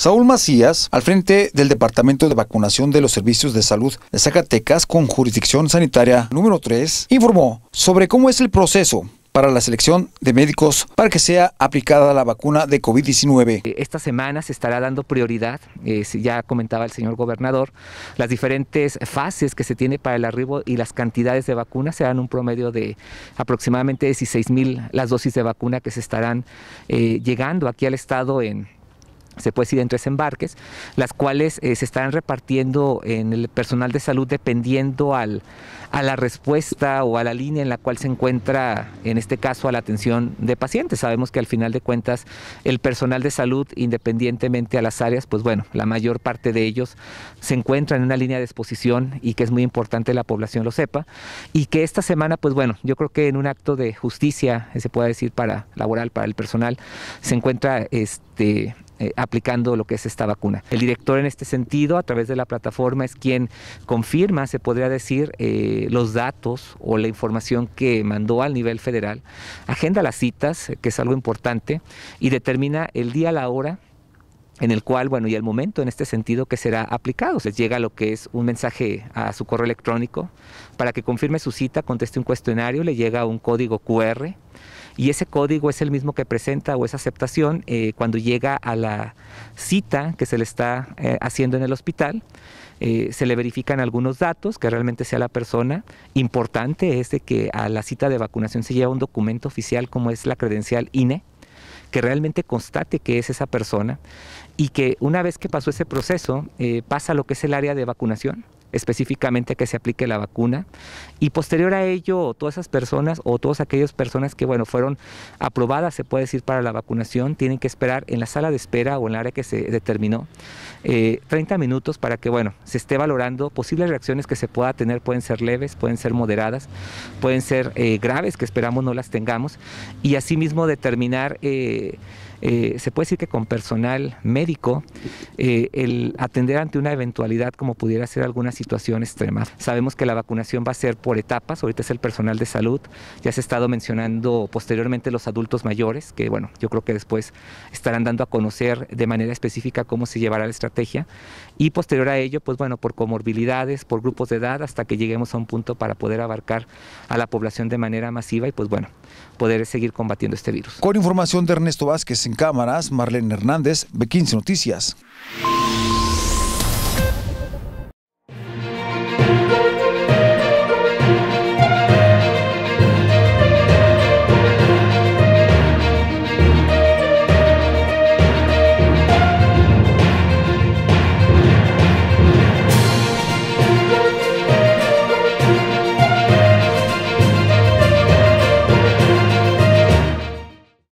Saúl Macías, al frente del Departamento de Vacunación de los Servicios de Salud de Zacatecas con jurisdicción sanitaria número 3, informó sobre cómo es el proceso para la selección de médicos para que sea aplicada la vacuna de COVID-19. Eh, esta semana se estará dando prioridad, eh, ya comentaba el señor gobernador, las diferentes fases que se tiene para el arribo y las cantidades de vacunas serán un promedio de aproximadamente 16 mil las dosis de vacuna que se estarán eh, llegando aquí al estado en se puede decir en tres embarques, las cuales eh, se están repartiendo en el personal de salud dependiendo a la respuesta o a la línea en la cual se encuentra, en este caso, a la atención de pacientes. Sabemos que al final de cuentas el personal de salud, independientemente a las áreas, pues bueno, la mayor parte de ellos se encuentra en una línea de exposición y que es muy importante la población lo sepa. Y que esta semana, pues bueno, yo creo que en un acto de justicia, eh, se puede decir, para laboral, para el personal, se encuentra este eh, aplicando lo que es esta vacuna. El director en este sentido, a través de la plataforma, es quien confirma, se podría decir, eh, los datos o la información que mandó al nivel federal, agenda las citas, eh, que es algo importante, y determina el día, la hora en el cual, bueno, y el momento en este sentido que será aplicado. Les llega lo que es un mensaje a su correo electrónico para que confirme su cita, conteste un cuestionario, le llega un código QR y ese código es el mismo que presenta o es aceptación eh, cuando llega a la cita que se le está eh, haciendo en el hospital. Eh, se le verifican algunos datos que realmente sea la persona. Importante es de que a la cita de vacunación se lleva un documento oficial como es la credencial INE, que realmente constate que es esa persona y que una vez que pasó ese proceso eh, pasa lo que es el área de vacunación, específicamente que se aplique la vacuna y posterior a ello todas esas personas o todas aquellas personas que bueno fueron aprobadas se puede decir para la vacunación tienen que esperar en la sala de espera o en el área que se determinó 30 eh, minutos para que bueno se esté valorando posibles reacciones que se pueda tener pueden ser leves pueden ser moderadas pueden ser eh, graves que esperamos no las tengamos y asimismo determinar eh, eh, se puede decir que con personal médico, eh, el atender ante una eventualidad como pudiera ser alguna situación extrema. Sabemos que la vacunación va a ser por etapas, ahorita es el personal de salud, ya se ha estado mencionando posteriormente los adultos mayores, que bueno, yo creo que después estarán dando a conocer de manera específica cómo se llevará la estrategia y posterior a ello, pues bueno, por comorbilidades, por grupos de edad, hasta que lleguemos a un punto para poder abarcar a la población de manera masiva y pues bueno, poder seguir combatiendo este virus. Con información de Ernesto Vázquez, en cámaras, Marlene Hernández, B15 Noticias.